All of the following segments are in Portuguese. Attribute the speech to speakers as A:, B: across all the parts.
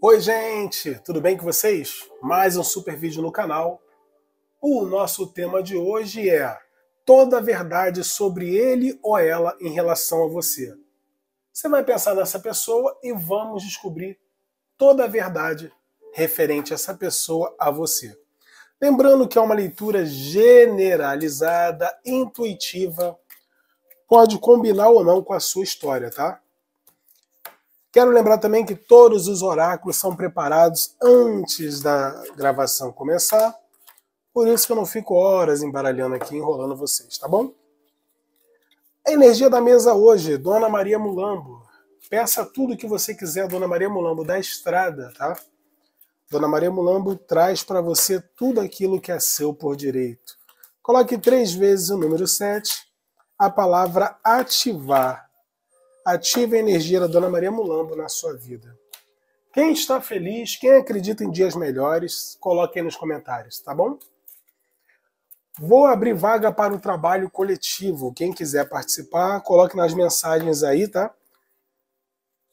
A: Oi, gente! Tudo bem com vocês? Mais um super vídeo no canal. O nosso tema de hoje é toda a verdade sobre ele ou ela em relação a você. Você vai pensar nessa pessoa e vamos descobrir toda a verdade referente a essa pessoa a você. Lembrando que é uma leitura generalizada, intuitiva, pode combinar ou não com a sua história, tá? Quero lembrar também que todos os oráculos são preparados antes da gravação começar. Por isso que eu não fico horas embaralhando aqui, enrolando vocês, tá bom? A energia da mesa hoje, Dona Maria Mulambo. Peça tudo que você quiser, Dona Maria Mulambo, da estrada, tá? Dona Maria Mulambo traz para você tudo aquilo que é seu por direito. Coloque três vezes o número 7, a palavra ativar ative a energia da Dona Maria Mulambo na sua vida. Quem está feliz, quem acredita em dias melhores, coloque aí nos comentários, tá bom? Vou abrir vaga para o trabalho coletivo. Quem quiser participar, coloque nas mensagens aí, tá?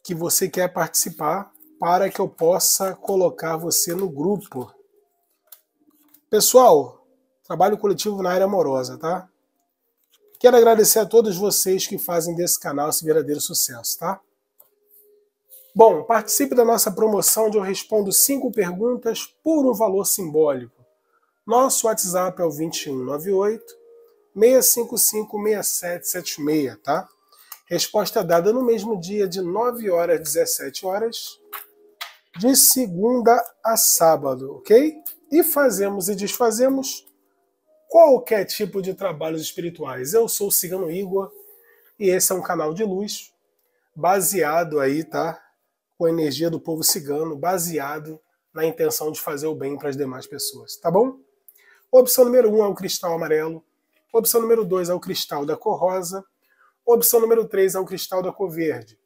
A: Que você quer participar para que eu possa colocar você no grupo. Pessoal, trabalho coletivo na área amorosa, tá? Quero agradecer a todos vocês que fazem desse canal esse verdadeiro sucesso, tá? Bom, participe da nossa promoção onde eu respondo cinco perguntas por um valor simbólico. Nosso WhatsApp é o 2198 655 6776, tá? Resposta dada no mesmo dia de 9 horas às 17 horas, de segunda a sábado, ok? E fazemos e desfazemos qualquer tipo de trabalhos espirituais. Eu sou o Cigano Igor e esse é um canal de luz baseado aí, tá? Com a energia do povo cigano, baseado na intenção de fazer o bem para as demais pessoas, tá bom? Opção número 1 um é o cristal amarelo. Opção número 2 é o cristal da cor rosa. Opção número 3 é o cristal da cor verde.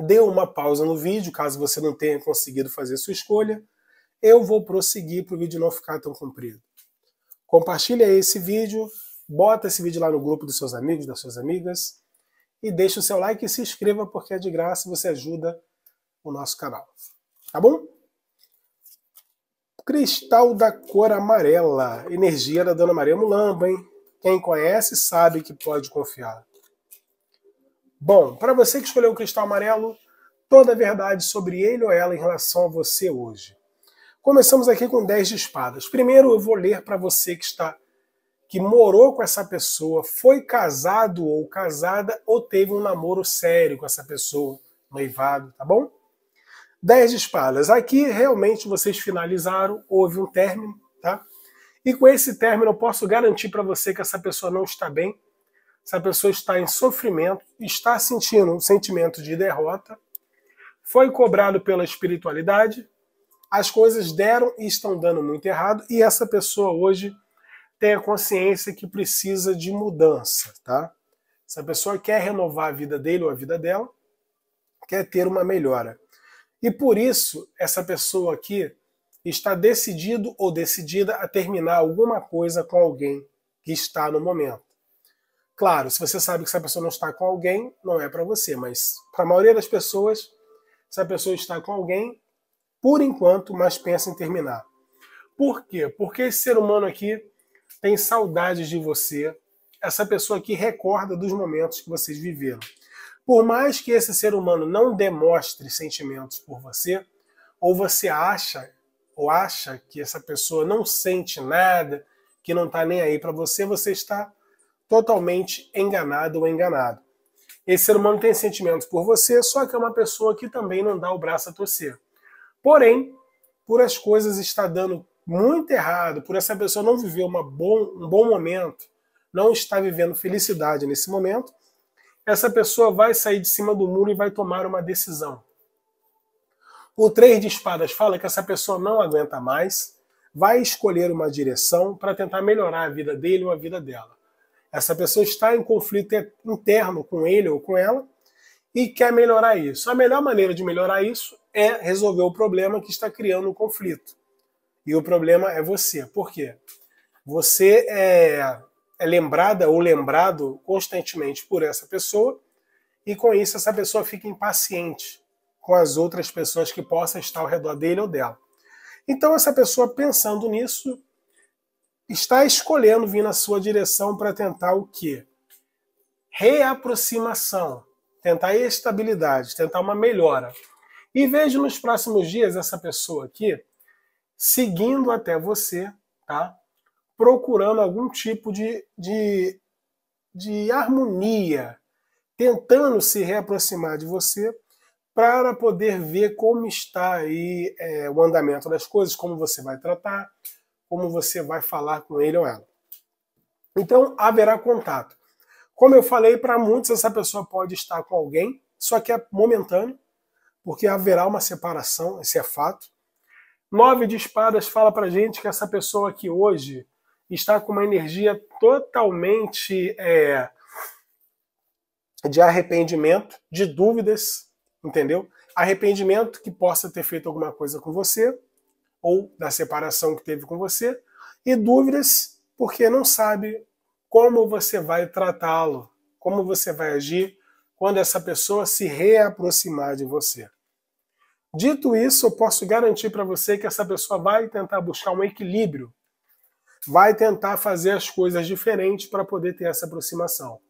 A: Dê uma pausa no vídeo, caso você não tenha conseguido fazer sua escolha. Eu vou prosseguir para o vídeo não ficar tão comprido. Compartilha esse vídeo, bota esse vídeo lá no grupo dos seus amigos, das suas amigas, e deixa o seu like e se inscreva, porque é de graça e você ajuda o nosso canal. Tá bom? Cristal da cor amarela, energia da Dona Maria Mulamba, hein? Quem conhece sabe que pode confiar. Bom, para você que escolheu o cristal amarelo, toda a verdade sobre ele ou ela em relação a você hoje. Começamos aqui com 10 de espadas. Primeiro eu vou ler para você que está que morou com essa pessoa, foi casado ou casada ou teve um namoro sério com essa pessoa, noivado, tá bom? 10 de espadas. Aqui realmente vocês finalizaram, houve um término, tá? E com esse término eu posso garantir para você que essa pessoa não está bem, essa pessoa está em sofrimento, está sentindo um sentimento de derrota, foi cobrado pela espiritualidade, as coisas deram e estão dando muito errado, e essa pessoa hoje tem a consciência que precisa de mudança, tá? Essa pessoa quer renovar a vida dele ou a vida dela, quer ter uma melhora. E por isso, essa pessoa aqui está decidido ou decidida a terminar alguma coisa com alguém que está no momento. Claro, se você sabe que essa pessoa não está com alguém, não é para você, mas para a maioria das pessoas, se a pessoa está com alguém, por enquanto, mas pensa em terminar. Por quê? Porque esse ser humano aqui tem saudades de você, essa pessoa aqui recorda dos momentos que vocês viveram. Por mais que esse ser humano não demonstre sentimentos por você, ou você acha ou acha que essa pessoa não sente nada, que não está nem aí para você, você está totalmente enganado ou enganado. Esse ser humano tem sentimentos por você, só que é uma pessoa que também não dá o braço a torcer. Porém, por as coisas estar dando muito errado, por essa pessoa não viver uma bom, um bom momento, não estar vivendo felicidade nesse momento, essa pessoa vai sair de cima do muro e vai tomar uma decisão. O três de espadas fala que essa pessoa não aguenta mais, vai escolher uma direção para tentar melhorar a vida dele ou a vida dela. Essa pessoa está em conflito interno com ele ou com ela e quer melhorar isso. A melhor maneira de melhorar isso é resolver o problema que está criando o conflito. E o problema é você. Por quê? Você é, é lembrada ou lembrado constantemente por essa pessoa, e com isso essa pessoa fica impaciente com as outras pessoas que possam estar ao redor dele ou dela. Então, essa pessoa, pensando nisso, está escolhendo vir na sua direção para tentar o quê? Reaproximação, tentar estabilidade, tentar uma melhora. E vejo nos próximos dias essa pessoa aqui seguindo até você, tá? Procurando algum tipo de, de, de harmonia, tentando se reaproximar de você para poder ver como está aí é, o andamento das coisas, como você vai tratar, como você vai falar com ele ou ela. Então haverá contato. Como eu falei, para muitos essa pessoa pode estar com alguém, só que é momentâneo, porque haverá uma separação, esse é fato. Nove de espadas fala para gente que essa pessoa aqui hoje está com uma energia totalmente é, de arrependimento, de dúvidas, entendeu? Arrependimento que possa ter feito alguma coisa com você, ou da separação que teve com você, e dúvidas porque não sabe como você vai tratá-lo, como você vai agir quando essa pessoa se reaproximar de você. Dito isso, eu posso garantir para você que essa pessoa vai tentar buscar um equilíbrio, vai tentar fazer as coisas diferentes para poder ter essa aproximação.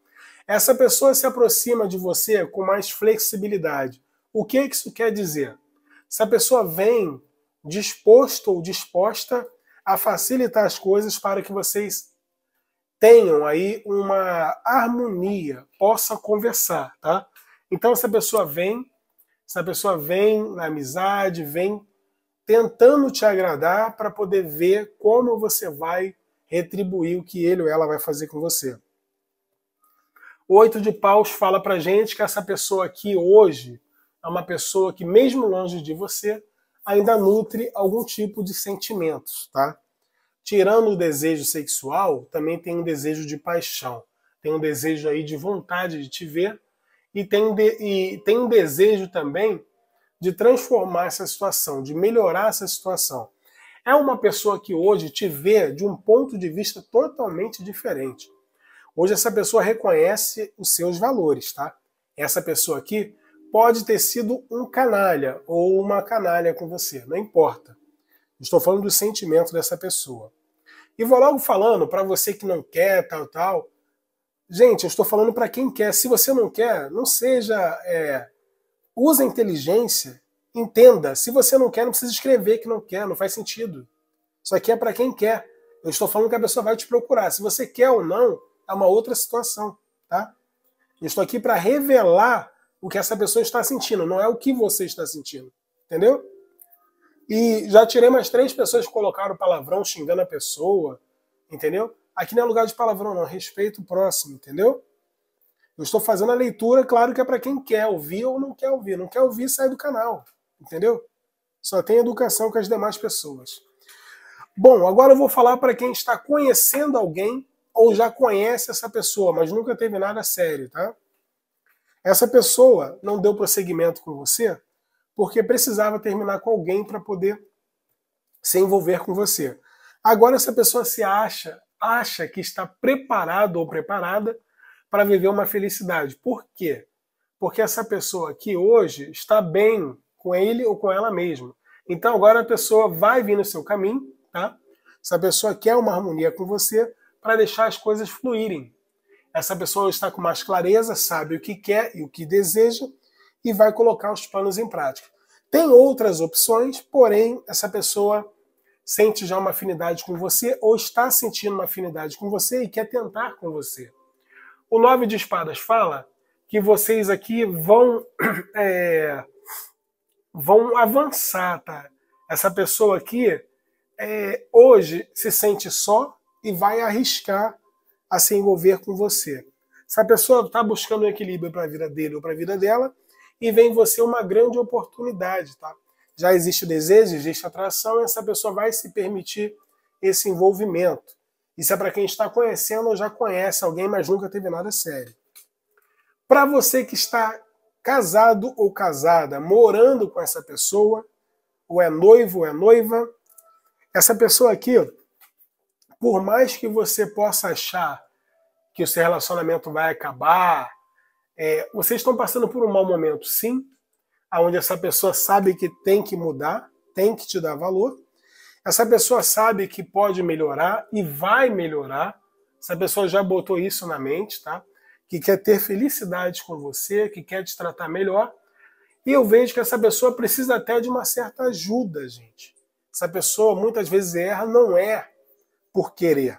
A: Essa pessoa se aproxima de você com mais flexibilidade. O que isso quer dizer? Se a pessoa vem disposto ou disposta a facilitar as coisas para que vocês tenham aí uma harmonia, possa conversar, tá? Então essa pessoa vem essa pessoa vem na amizade, vem tentando te agradar para poder ver como você vai retribuir o que ele ou ela vai fazer com você. Oito de Paus fala para gente que essa pessoa aqui hoje é uma pessoa que, mesmo longe de você, ainda nutre algum tipo de sentimentos, tá? Tirando o desejo sexual, também tem um desejo de paixão, tem um desejo aí de vontade de te ver e tem, de, e tem um desejo também de transformar essa situação, de melhorar essa situação. É uma pessoa que hoje te vê de um ponto de vista totalmente diferente. Hoje essa pessoa reconhece os seus valores, tá? Essa pessoa aqui pode ter sido um canalha ou uma canalha com você, não importa. Estou falando do sentimento dessa pessoa. E vou logo falando para você que não quer tal tal, Gente, eu estou falando para quem quer. Se você não quer, não seja. É, use a inteligência, entenda. Se você não quer, não precisa escrever que não quer, não faz sentido. Isso aqui é para quem quer. Eu estou falando que a pessoa vai te procurar. Se você quer ou não, é uma outra situação, tá? Eu estou aqui para revelar o que essa pessoa está sentindo, não é o que você está sentindo, entendeu? E já tirei mais três pessoas que colocaram palavrão xingando a pessoa, entendeu? Aqui não é lugar de palavrão, não. Respeito o próximo, entendeu? Eu estou fazendo a leitura, claro que é para quem quer ouvir ou não quer ouvir. Não quer ouvir, sai do canal, entendeu? Só tem educação com as demais pessoas. Bom, agora eu vou falar para quem está conhecendo alguém ou já conhece essa pessoa, mas nunca teve nada sério, tá? Essa pessoa não deu prosseguimento com você porque precisava terminar com alguém para poder se envolver com você. Agora essa pessoa se acha acha que está preparado ou preparada para viver uma felicidade. Por quê? Porque essa pessoa aqui hoje está bem com ele ou com ela mesma. Então agora a pessoa vai vir no seu caminho, tá? Essa pessoa quer uma harmonia com você para deixar as coisas fluírem. Essa pessoa está com mais clareza, sabe o que quer e o que deseja e vai colocar os planos em prática. Tem outras opções, porém essa pessoa sente já uma afinidade com você ou está sentindo uma afinidade com você e quer tentar com você. O Nove de Espadas fala que vocês aqui vão é, vão avançar, tá? Essa pessoa aqui é, hoje se sente só e vai arriscar a se envolver com você. Essa pessoa está buscando um equilíbrio para a vida dele ou para a vida dela e vem você uma grande oportunidade, tá? já existe o desejo, existe atração, e essa pessoa vai se permitir esse envolvimento. Isso é para quem está conhecendo ou já conhece alguém, mas nunca teve nada sério. Para você que está casado ou casada, morando com essa pessoa, ou é noivo ou é noiva, essa pessoa aqui, por mais que você possa achar que o seu relacionamento vai acabar, é, vocês estão passando por um mau momento, sim, aonde essa pessoa sabe que tem que mudar, tem que te dar valor. Essa pessoa sabe que pode melhorar e vai melhorar. Essa pessoa já botou isso na mente, tá? Que quer ter felicidade com você, que quer te tratar melhor. E eu vejo que essa pessoa precisa até de uma certa ajuda, gente. Essa pessoa muitas vezes erra, não é por querer.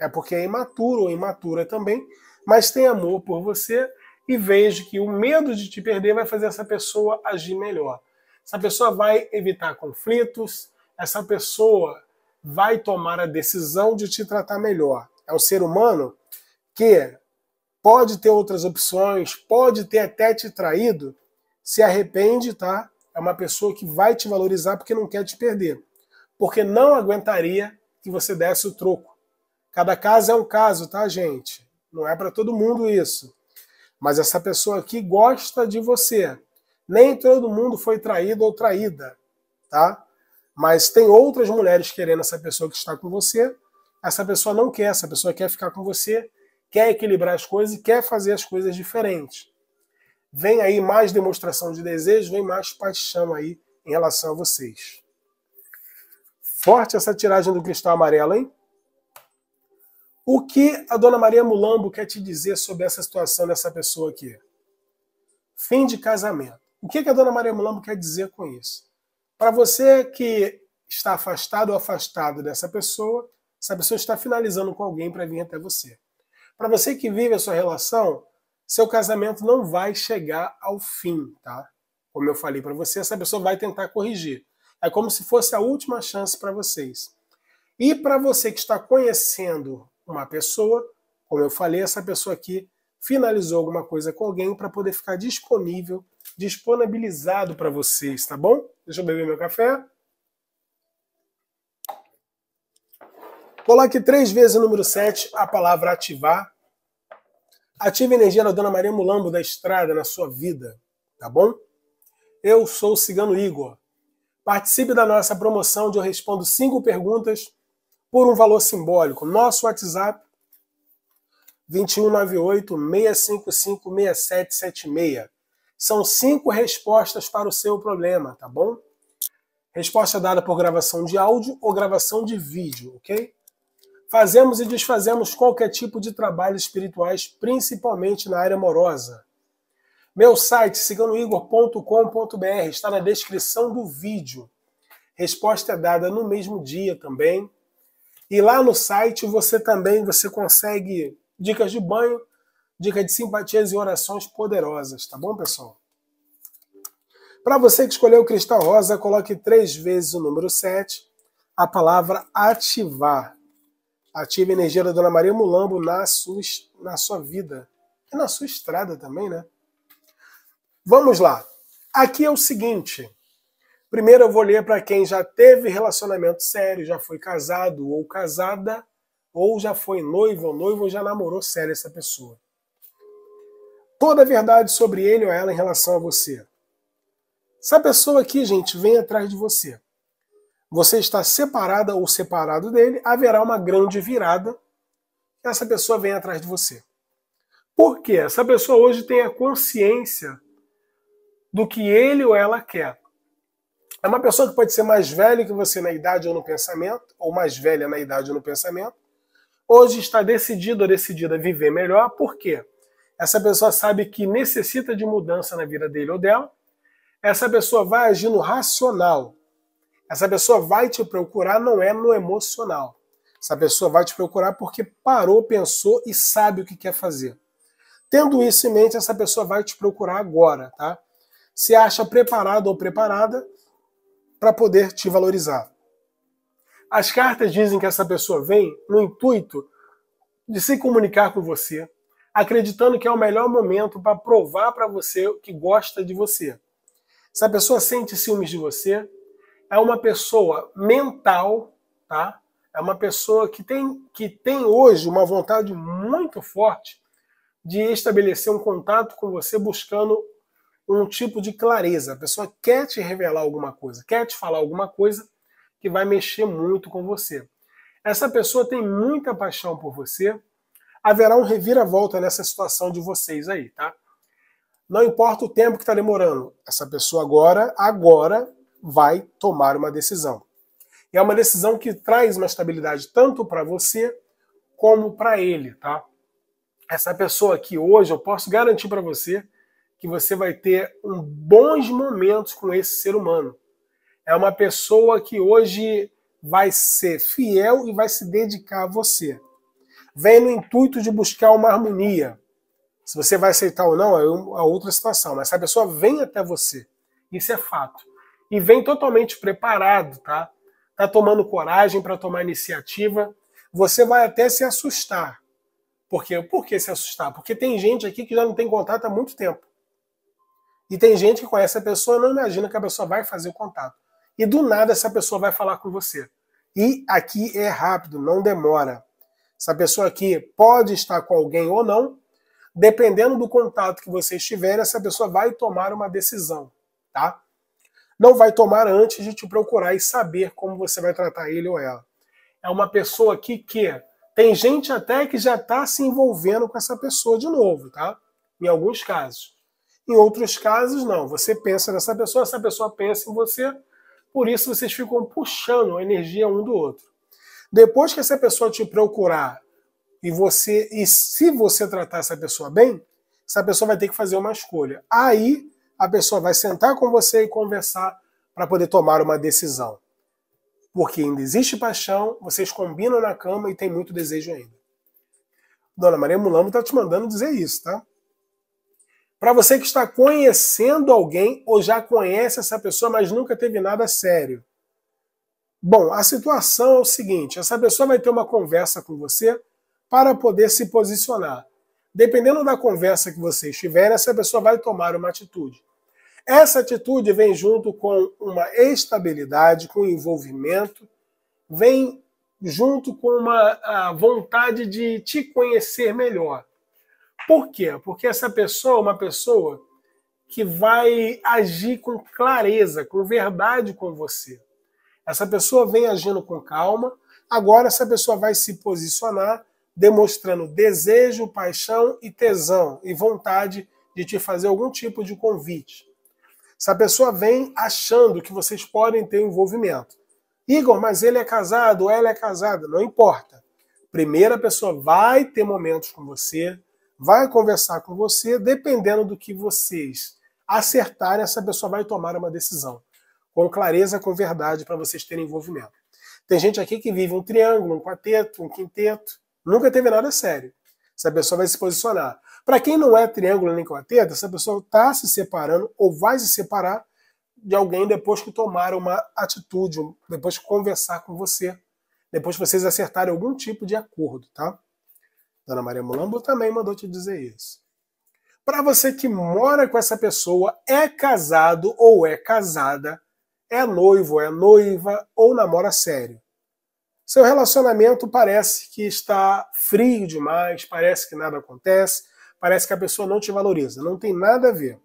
A: É porque é imaturo ou imatura também, mas tem amor por você e veja que o medo de te perder vai fazer essa pessoa agir melhor. Essa pessoa vai evitar conflitos, essa pessoa vai tomar a decisão de te tratar melhor. É um ser humano que pode ter outras opções, pode ter até te traído, se arrepende, tá? É uma pessoa que vai te valorizar porque não quer te perder. Porque não aguentaria que você desse o troco. Cada caso é um caso, tá, gente? Não é para todo mundo isso mas essa pessoa aqui gosta de você. Nem todo mundo foi traído ou traída, tá? Mas tem outras mulheres querendo essa pessoa que está com você. Essa pessoa não quer, essa pessoa quer ficar com você, quer equilibrar as coisas e quer fazer as coisas diferentes. Vem aí mais demonstração de desejo, vem mais paixão aí em relação a vocês. Forte essa tiragem do cristal amarelo, hein? O que a dona Maria Mulambo quer te dizer sobre essa situação dessa pessoa aqui? Fim de casamento. O que a dona Maria Mulambo quer dizer com isso? Para você que está afastado ou afastado dessa pessoa, essa pessoa está finalizando com alguém para vir até você. Para você que vive a sua relação, seu casamento não vai chegar ao fim, tá? Como eu falei para você, essa pessoa vai tentar corrigir. É como se fosse a última chance para vocês. E para você que está conhecendo uma pessoa, como eu falei, essa pessoa aqui finalizou alguma coisa com alguém para poder ficar disponível, disponibilizado para vocês, tá bom? Deixa eu beber meu café. Coloque três vezes o número 7, a palavra ativar. Ative a energia da Dona Maria Mulambo da Estrada na sua vida, tá bom? Eu sou o Cigano Igor. Participe da nossa promoção onde Eu Respondo cinco Perguntas por um valor simbólico. Nosso WhatsApp 2198-655-6776. São cinco respostas para o seu problema, tá bom? Resposta dada por gravação de áudio ou gravação de vídeo, ok? Fazemos e desfazemos qualquer tipo de trabalhos espirituais, principalmente na área amorosa. Meu site, siganoigor.com.br, está na descrição do vídeo. Resposta é dada no mesmo dia também. E lá no site você também você consegue dicas de banho, dicas de simpatias e orações poderosas, tá bom, pessoal? Para você que escolheu o cristal rosa, coloque três vezes o número 7, a palavra ativar. Ative a energia da Dona Maria Mulambo na sua, na sua vida e na sua estrada também, né? Vamos lá. Aqui é o seguinte. Primeiro eu vou ler para quem já teve relacionamento sério, já foi casado ou casada, ou já foi noivo ou noivo ou já namorou sério essa pessoa. Toda a verdade sobre ele ou ela em relação a você. Essa pessoa aqui, gente, vem atrás de você. Você está separada ou separado dele, haverá uma grande virada. Essa pessoa vem atrás de você. Por quê? Essa pessoa hoje tem a consciência do que ele ou ela quer. É uma pessoa que pode ser mais velha que você na idade ou no pensamento, ou mais velha na idade ou no pensamento. Hoje está decidido ou decidida a viver melhor, por quê? Essa pessoa sabe que necessita de mudança na vida dele ou dela. Essa pessoa vai agir no racional. Essa pessoa vai te procurar, não é no emocional. Essa pessoa vai te procurar porque parou, pensou e sabe o que quer fazer. Tendo isso em mente, essa pessoa vai te procurar agora, tá? Se acha preparado ou preparada para poder te valorizar. As cartas dizem que essa pessoa vem no intuito de se comunicar com você, acreditando que é o melhor momento para provar para você que gosta de você. Se a pessoa sente ciúmes de você, é uma pessoa mental, tá? É uma pessoa que tem, que tem hoje uma vontade muito forte de estabelecer um contato com você buscando um tipo de clareza. A pessoa quer te revelar alguma coisa, quer te falar alguma coisa que vai mexer muito com você. Essa pessoa tem muita paixão por você. Haverá um reviravolta nessa situação de vocês aí, tá? Não importa o tempo que está demorando, essa pessoa agora, agora vai tomar uma decisão. E é uma decisão que traz uma estabilidade tanto para você como para ele, tá? Essa pessoa aqui hoje, eu posso garantir para você que você vai ter um bons momentos com esse ser humano. É uma pessoa que hoje vai ser fiel e vai se dedicar a você. Vem no intuito de buscar uma harmonia. Se você vai aceitar ou não é, é outra situação, mas essa pessoa vem até você. Isso é fato. E vem totalmente preparado, tá? Tá tomando coragem para tomar iniciativa. Você vai até se assustar. Por quê? Por que se assustar? Porque tem gente aqui que já não tem contato há muito tempo. E tem gente que conhece a pessoa e não imagina que a pessoa vai fazer o contato. E do nada essa pessoa vai falar com você. E aqui é rápido, não demora. Essa pessoa aqui pode estar com alguém ou não. Dependendo do contato que você estiver essa pessoa vai tomar uma decisão, tá? Não vai tomar antes de te procurar e saber como você vai tratar ele ou ela. É uma pessoa aqui que tem gente até que já está se envolvendo com essa pessoa de novo, tá? Em alguns casos. Em outros casos, não. Você pensa nessa pessoa, essa pessoa pensa em você, por isso vocês ficam puxando a energia um do outro. Depois que essa pessoa te procurar e você e se você tratar essa pessoa bem, essa pessoa vai ter que fazer uma escolha. Aí a pessoa vai sentar com você e conversar para poder tomar uma decisão. Porque ainda existe paixão, vocês combinam na cama e tem muito desejo ainda. Dona Maria Mulambo está te mandando dizer isso, tá? Para você que está conhecendo alguém ou já conhece essa pessoa, mas nunca teve nada sério. Bom, a situação é o seguinte: essa pessoa vai ter uma conversa com você para poder se posicionar. Dependendo da conversa que vocês tiverem, essa pessoa vai tomar uma atitude. Essa atitude vem junto com uma estabilidade, com envolvimento, vem junto com uma vontade de te conhecer melhor. Por quê? Porque essa pessoa é uma pessoa que vai agir com clareza, com verdade com você. Essa pessoa vem agindo com calma, agora essa pessoa vai se posicionar demonstrando desejo, paixão e tesão e vontade de te fazer algum tipo de convite. Essa pessoa vem achando que vocês podem ter envolvimento. Igor, mas ele é casado, ela é casada, não importa. Primeira pessoa vai ter momentos com você, vai conversar com você, dependendo do que vocês acertarem, essa pessoa vai tomar uma decisão. Com clareza, com verdade, para vocês terem envolvimento. Tem gente aqui que vive um triângulo, um quarteto, um quinteto, nunca teve nada sério. Essa pessoa vai se posicionar. Para quem não é triângulo nem quarteto, essa pessoa está se separando ou vai se separar de alguém depois que tomar uma atitude, depois que conversar com você, depois que vocês acertarem algum tipo de acordo, tá? Dona Maria Mulambo também mandou te dizer isso. Para você que mora com essa pessoa, é casado ou é casada, é noivo, é noiva ou namora sério. Seu relacionamento parece que está frio demais, parece que nada acontece, parece que a pessoa não te valoriza. Não tem nada a ver.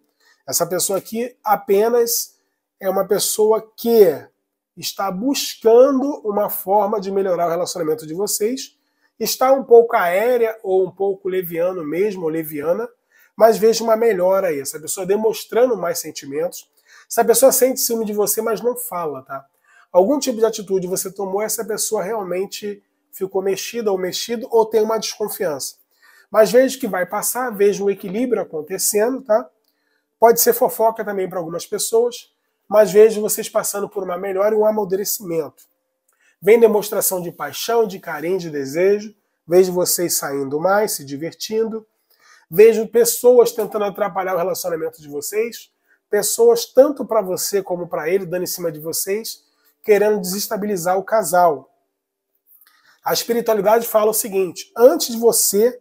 A: Essa pessoa aqui apenas é uma pessoa que está buscando uma forma de melhorar o relacionamento de vocês está um pouco aérea ou um pouco leviano mesmo, ou leviana, mas vejo uma melhora aí, essa pessoa demonstrando mais sentimentos. Essa pessoa sente ciúme de você, mas não fala, tá? Algum tipo de atitude você tomou, essa pessoa realmente ficou mexida ou mexido ou tem uma desconfiança. Mas vejo que vai passar, vejo um equilíbrio acontecendo, tá? Pode ser fofoca também para algumas pessoas, mas vejo vocês passando por uma melhora e um amadurecimento. Vem demonstração de paixão, de carinho, de desejo. Vejo vocês saindo mais, se divertindo. Vejo pessoas tentando atrapalhar o relacionamento de vocês. Pessoas, tanto para você como para ele, dando em cima de vocês, querendo desestabilizar o casal. A espiritualidade fala o seguinte: antes de você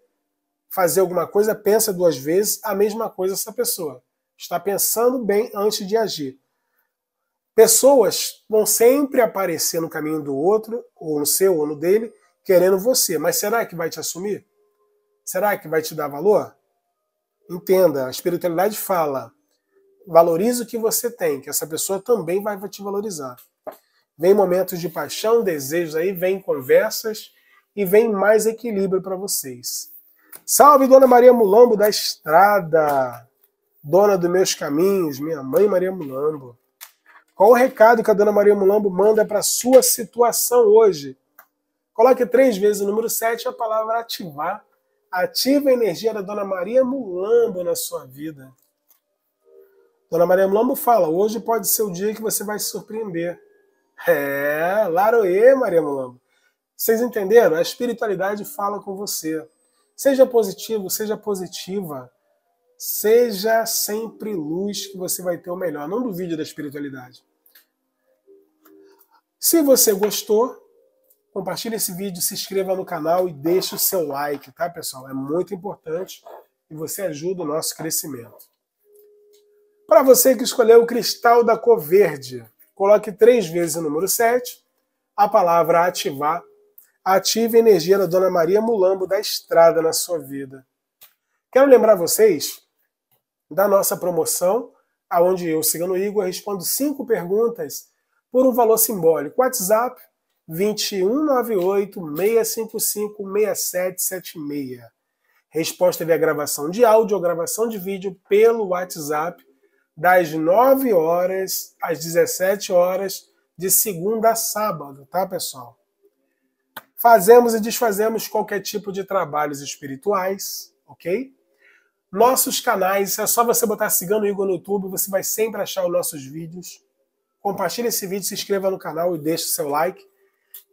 A: fazer alguma coisa, pensa duas vezes a mesma coisa essa pessoa. Está pensando bem antes de agir. Pessoas vão sempre aparecer no caminho do outro, ou no seu, ou no dele, querendo você. Mas será que vai te assumir? Será que vai te dar valor? Entenda, a espiritualidade fala: valorize o que você tem, que essa pessoa também vai te valorizar. Vem momentos de paixão, desejos aí, vem conversas e vem mais equilíbrio para vocês. Salve Dona Maria Mulambo da Estrada, dona dos meus caminhos, minha mãe Maria Mulambo. Qual o recado que a dona Maria Mulambo manda para a sua situação hoje? Coloque três vezes o número 7 a palavra ativar. Ativa a energia da dona Maria Mulambo na sua vida. Dona Maria Mulambo fala: hoje pode ser o dia que você vai se surpreender. É, Laroê, Maria Mulambo. Vocês entenderam? A espiritualidade fala com você. Seja positivo, seja positiva. Seja sempre luz que você vai ter o melhor. Não duvide da espiritualidade. Se você gostou, compartilhe esse vídeo, se inscreva no canal e deixe o seu like, tá, pessoal? É muito importante e você ajuda o nosso crescimento. Para você que escolheu o cristal da cor verde, coloque três vezes o número 7, a palavra ativar. Ative a energia da Dona Maria Mulambo da Estrada na sua vida. Quero lembrar vocês da nossa promoção, aonde eu, Cigano Igor, respondo cinco perguntas por um valor simbólico. WhatsApp 2198 655 6776. Resposta via gravação de áudio ou gravação de vídeo pelo WhatsApp das 9 horas às 17 horas de segunda a sábado, tá, pessoal? Fazemos e desfazemos qualquer tipo de trabalhos espirituais, ok? nossos canais. É só você botar Cigano Igor no YouTube, você vai sempre achar os nossos vídeos. Compartilhe esse vídeo, se inscreva no canal e deixe seu like.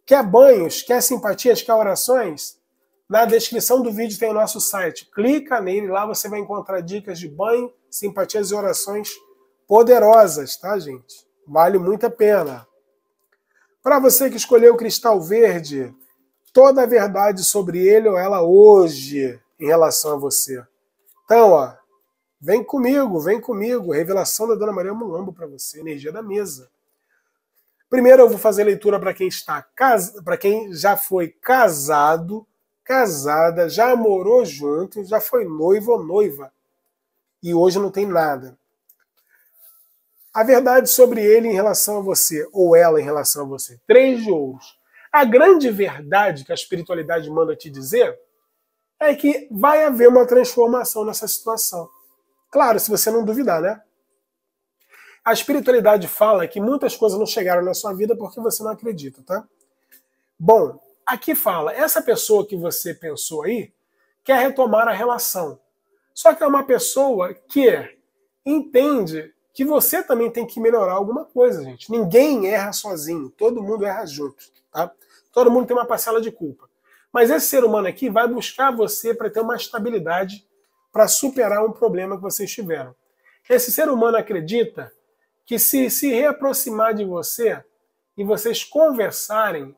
A: Quer banhos? Quer simpatias? Quer orações? Na descrição do vídeo tem o nosso site. Clica nele, lá você vai encontrar dicas de banho, simpatias e orações poderosas, tá, gente? Vale muito a pena. Para você que escolheu o cristal verde, toda a verdade sobre ele ou ela hoje em relação a você. Então, ó, vem comigo, vem comigo. Revelação da Dona Maria Mulambo para você, energia da mesa. Primeiro eu vou fazer leitura para quem está casa, para quem já foi casado, casada, já morou junto, já foi noivo ou noiva e hoje não tem nada. A verdade sobre ele em relação a você ou ela em relação a você. Três de ouros. A grande verdade que a espiritualidade manda te dizer é que vai haver uma transformação nessa situação. Claro, se você não duvidar, né? A espiritualidade fala que muitas coisas não chegaram na sua vida porque você não acredita, tá? Bom, aqui fala, essa pessoa que você pensou aí quer retomar a relação. Só que é uma pessoa que entende que você também tem que melhorar alguma coisa, gente. Ninguém erra sozinho, todo mundo erra junto, tá? Todo mundo tem uma parcela de culpa. Mas esse ser humano aqui vai buscar você para ter uma estabilidade, para superar um problema que vocês tiveram. Esse ser humano acredita que se se reaproximar de você e vocês conversarem,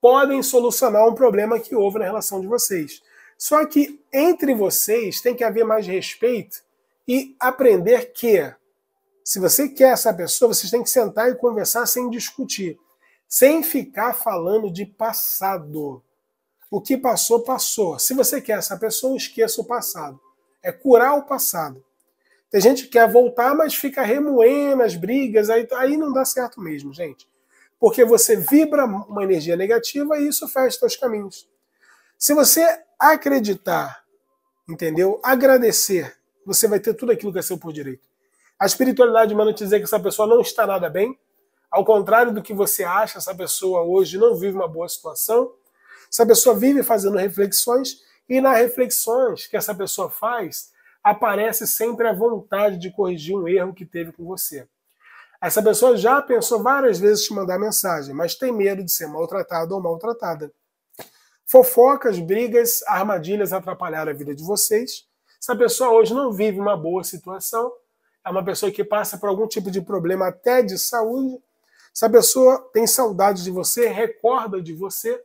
A: podem solucionar um problema que houve na relação de vocês. Só que entre vocês tem que haver mais respeito e aprender que se você quer essa pessoa, vocês têm que sentar e conversar sem discutir, sem ficar falando de passado. O que passou, passou. Se você quer essa pessoa, esqueça o passado. É curar o passado. Tem gente que quer voltar, mas fica remoendo as brigas, aí, aí não dá certo mesmo, gente. Porque você vibra uma energia negativa e isso fecha seus caminhos. Se você acreditar, entendeu? Agradecer, você vai ter tudo aquilo que é seu por direito. A espiritualidade manda te dizer que essa pessoa não está nada bem, ao contrário do que você acha, essa pessoa hoje não vive uma boa situação, essa pessoa vive fazendo reflexões e nas reflexões que essa pessoa faz, aparece sempre a vontade de corrigir um erro que teve com você. Essa pessoa já pensou várias vezes te mandar mensagem, mas tem medo de ser maltratado ou maltratada. Fofocas, brigas, armadilhas atrapalharam a vida de vocês. Essa pessoa hoje não vive uma boa situação, é uma pessoa que passa por algum tipo de problema até de saúde. Essa pessoa tem saudade de você, recorda de você,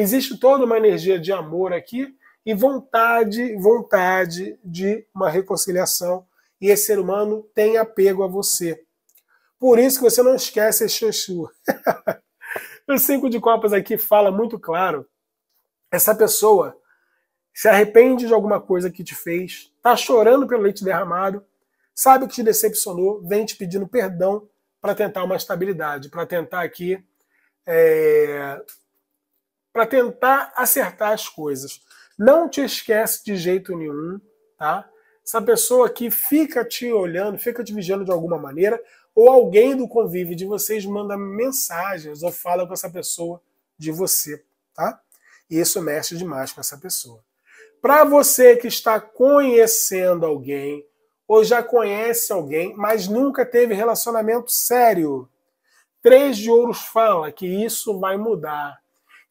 A: Existe toda uma energia de amor aqui e vontade, vontade de uma reconciliação. E esse ser humano tem apego a você. Por isso que você não esquece esse Exu. o cinco de copas aqui fala muito claro. Essa pessoa se arrepende de alguma coisa que te fez, está chorando pelo leite derramado, sabe que te decepcionou, vem te pedindo perdão para tentar uma estabilidade, para tentar aqui é, para tentar acertar as coisas. Não te esquece de jeito nenhum, tá? Essa pessoa aqui fica te olhando, fica te vigiando de alguma maneira, ou alguém do convívio de vocês manda mensagens ou fala com essa pessoa de você, tá? E isso mexe demais com essa pessoa. Para você que está conhecendo alguém ou já conhece alguém, mas nunca teve relacionamento sério, Três de Ouros fala que isso vai mudar.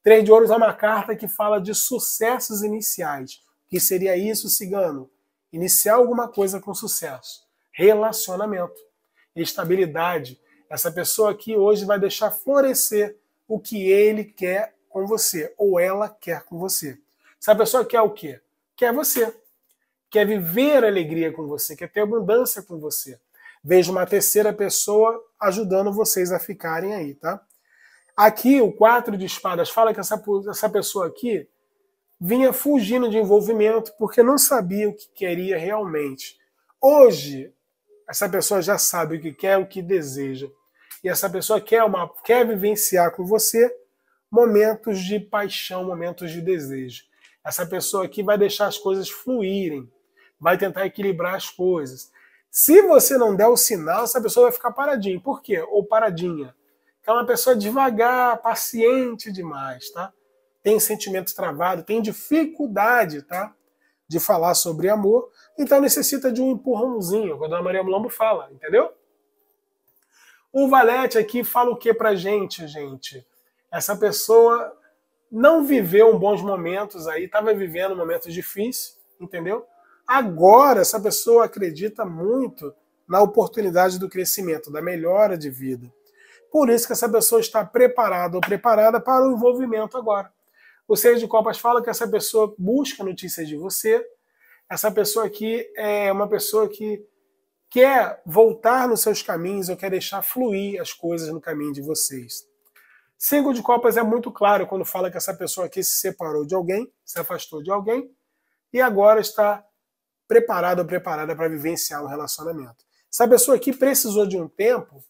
A: Três de Ouros é uma carta que fala de sucessos iniciais. O que seria isso, cigano? Iniciar alguma coisa com sucesso. Relacionamento, estabilidade. Essa pessoa aqui hoje vai deixar florescer o que ele quer com você, ou ela quer com você. Essa pessoa quer o quê? Quer você. Quer viver alegria com você, quer ter abundância com você. Vejo uma terceira pessoa ajudando vocês a ficarem aí, tá? Aqui, o 4 de espadas fala que essa, essa pessoa aqui vinha fugindo de envolvimento porque não sabia o que queria realmente. Hoje, essa pessoa já sabe o que quer, o que deseja. E essa pessoa quer, uma, quer vivenciar com você momentos de paixão, momentos de desejo. Essa pessoa aqui vai deixar as coisas fluírem, vai tentar equilibrar as coisas. Se você não der o sinal, essa pessoa vai ficar paradinha. Por quê? Ou paradinha é uma pessoa devagar, paciente demais, tá? Tem sentimento travado, tem dificuldade, tá? De falar sobre amor, então necessita de um empurrãozinho, quando a Maria Mulambo fala, entendeu? O Valete aqui fala o que pra gente, gente? Essa pessoa não viveu bons momentos aí, tava vivendo momentos difíceis, entendeu? Agora essa pessoa acredita muito na oportunidade do crescimento, da melhora de vida. Por isso que essa pessoa está preparada ou preparada para o envolvimento agora. O Seis de Copas fala que essa pessoa busca notícias de você. Essa pessoa aqui é uma pessoa que quer voltar nos seus caminhos ou quer deixar fluir as coisas no caminho de vocês. Cinco de Copas é muito claro quando fala que essa pessoa aqui se separou de alguém, se afastou de alguém e agora está preparada ou preparada para vivenciar um relacionamento. Essa pessoa aqui precisou de um tempo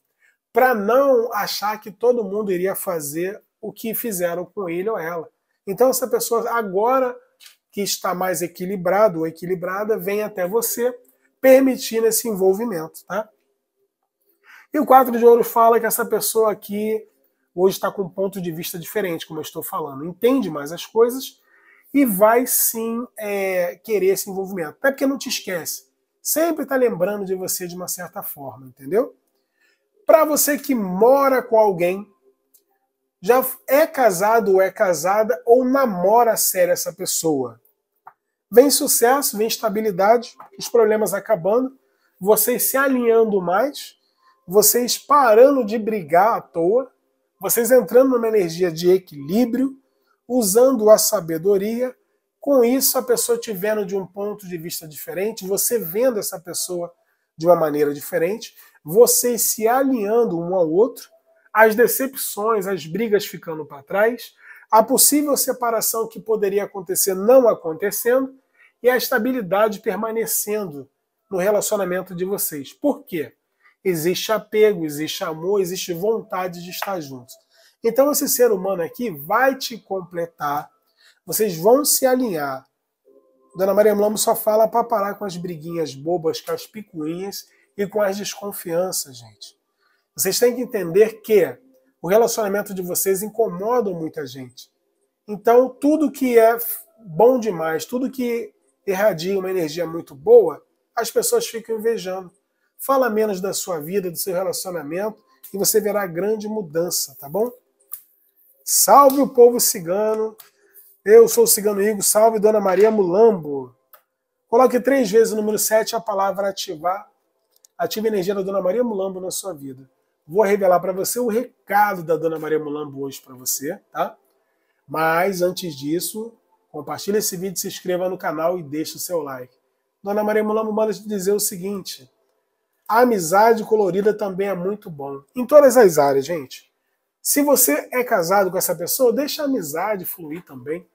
A: para não achar que todo mundo iria fazer o que fizeram com ele ou ela. Então, essa pessoa, agora que está mais equilibrado ou equilibrada, vem até você permitindo esse envolvimento. Tá? E o 4 de ouro fala que essa pessoa aqui hoje está com um ponto de vista diferente, como eu estou falando, entende mais as coisas e vai sim é, querer esse envolvimento. Até porque não te esquece. Sempre está lembrando de você de uma certa forma, entendeu? Para você que mora com alguém, já é casado ou é casada ou namora a sério essa pessoa. Vem sucesso, vem estabilidade, os problemas acabando, vocês se alinhando mais, vocês parando de brigar à toa, vocês entrando numa energia de equilíbrio, usando a sabedoria. Com isso, a pessoa te vendo de um ponto de vista diferente, você vendo essa pessoa de uma maneira diferente, vocês se alinhando um ao outro, as decepções, as brigas ficando para trás, a possível separação que poderia acontecer não acontecendo e a estabilidade permanecendo no relacionamento de vocês. Por quê? Existe apego, existe amor, existe vontade de estar juntos. Então esse ser humano aqui vai te completar, vocês vão se alinhar, Dona Maria Lombo só fala para parar com as briguinhas bobas, com as picuinhas e com as desconfianças, gente. Vocês têm que entender que o relacionamento de vocês incomoda muita gente. Então, tudo que é bom demais, tudo que irradia uma energia muito boa, as pessoas ficam invejando. Fala menos da sua vida, do seu relacionamento, e você verá grande mudança, tá bom? Salve o povo cigano! Eu sou o Cigano Igor, salve Dona Maria Mulambo. Coloque três vezes o número 7 a palavra ativar. Ative a energia da Dona Maria Mulambo na sua vida. Vou revelar para você o recado da Dona Maria Mulambo hoje para você, tá? Mas antes disso, compartilhe esse vídeo, se inscreva no canal e deixe o seu like. Dona Maria Mulambo manda te dizer o seguinte: a amizade colorida também é muito bom. Em todas as áreas, gente. Se você é casado com essa pessoa, deixa a amizade fluir também.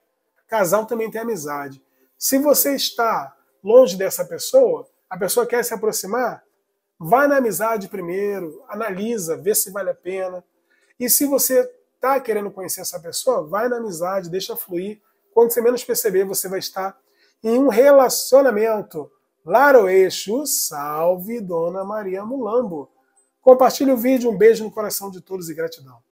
A: Casal também tem amizade. Se você está longe dessa pessoa, a pessoa quer se aproximar, vá na amizade primeiro, analisa, vê se vale a pena. E se você está querendo conhecer essa pessoa, vai na amizade, deixa fluir. Quando você menos perceber, você vai estar em um relacionamento. Eixo, salve Dona Maria Mulambo. Compartilhe o vídeo, um beijo no coração de todos e gratidão.